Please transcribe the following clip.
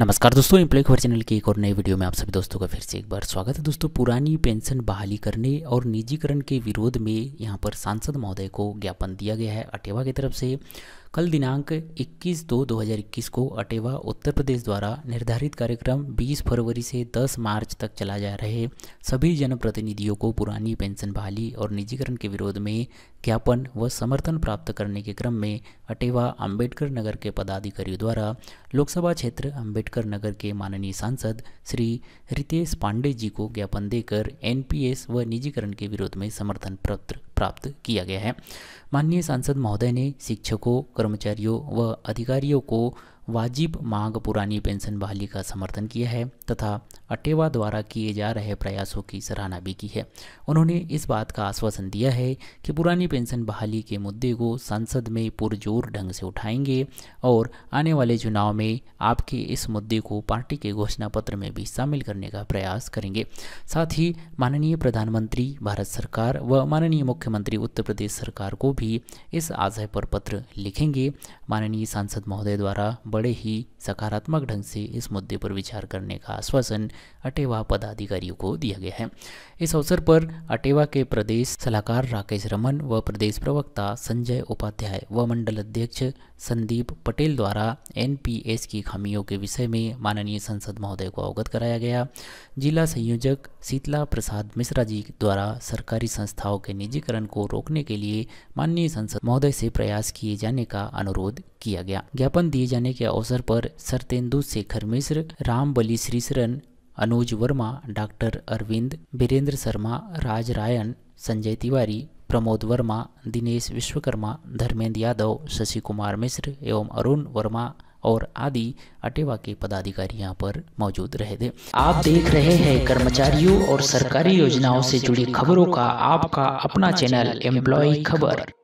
नमस्कार दोस्तों इम्प्लॉय खबर चैनल की एक और नए वीडियो में आप सभी दोस्तों का फिर से एक बार स्वागत है दोस्तों पुरानी पेंशन बहाली करने और निजीकरण के विरोध में यहाँ पर सांसद महोदय को ज्ञापन दिया गया है अटेवा की तरफ से कल दिनांक 21 दो 2021 को अटेवा उत्तर प्रदेश द्वारा निर्धारित कार्यक्रम 20 फरवरी से 10 मार्च तक चला जा रहे सभी जनप्रतिनिधियों को पुरानी पेंशन बहाली और निजीकरण के विरोध में ज्ञापन व समर्थन प्राप्त करने के क्रम में अटेवा अंबेडकर नगर के पदाधिकारियों द्वारा लोकसभा क्षेत्र अंबेडकर नगर के माननीय सांसद श्री रितेश पांडे जी को ज्ञापन देकर एनपीएस व निजीकरण के विरोध में समर्थन पत्र प्राप्त किया गया है माननीय सांसद महोदय ने शिक्षकों कर्मचारियों व अधिकारियों को वाजिब मांग पुरानी पेंशन बहाली का समर्थन किया है तथा अटेवा द्वारा किए जा रहे प्रयासों की सराहना भी की है उन्होंने इस बात का आश्वासन दिया है कि पुरानी पेंशन बहाली के मुद्दे को संसद में पुरजोर ढंग से उठाएंगे और आने वाले चुनाव में आपके इस मुद्दे को पार्टी के घोषणा पत्र में भी शामिल करने का प्रयास करेंगे साथ ही माननीय प्रधानमंत्री भारत सरकार व माननीय मुख्यमंत्री उत्तर प्रदेश सरकार को भी इस आशय पर पत्र लिखेंगे माननीय सांसद महोदय द्वारा बड़े बड़े ही सकारात्मक ढंग से इस मुद्दे पर विचार करने का आश्वासन अटेवा पदाधिकारियों को दिया गया है इस अवसर पर अटेवा के प्रदेश सलाहकार राकेश रमन व प्रदेश प्रवक्ता संजय उपाध्याय व मंडल अध्यक्ष संदीप पटेल द्वारा एनपीएस की खामियों के विषय में माननीय संसद महोदय को अवगत कराया गया जिला संयोजक शीतला प्रसाद मिश्रा जी द्वारा सरकारी संस्थाओं के निजीकरण को रोकने के लिए माननीय संसद महोदय से प्रयास किए जाने का अनुरोध किया गया ज्ञापन दिए जाने के अवसर पर सरतेंदु शेखर मिश्र रामबली श्रीशरण अनुज वर्मा डॉक्टर अरविंद बीरेंद्र शर्मा राज रायन संजय तिवारी प्रमोद वर्मा दिनेश विश्वकर्मा धर्मेंद्र यादव शशि कुमार मिश्र एवं अरुण वर्मा और आदि अटेवा के पदाधिकारी यहाँ पर मौजूद रहे थे आप देख रहे हैं कर्मचारियों और सरकारी योजनाओं से जुड़ी खबरों का आपका अपना चैनल एम्प्लॉय खबर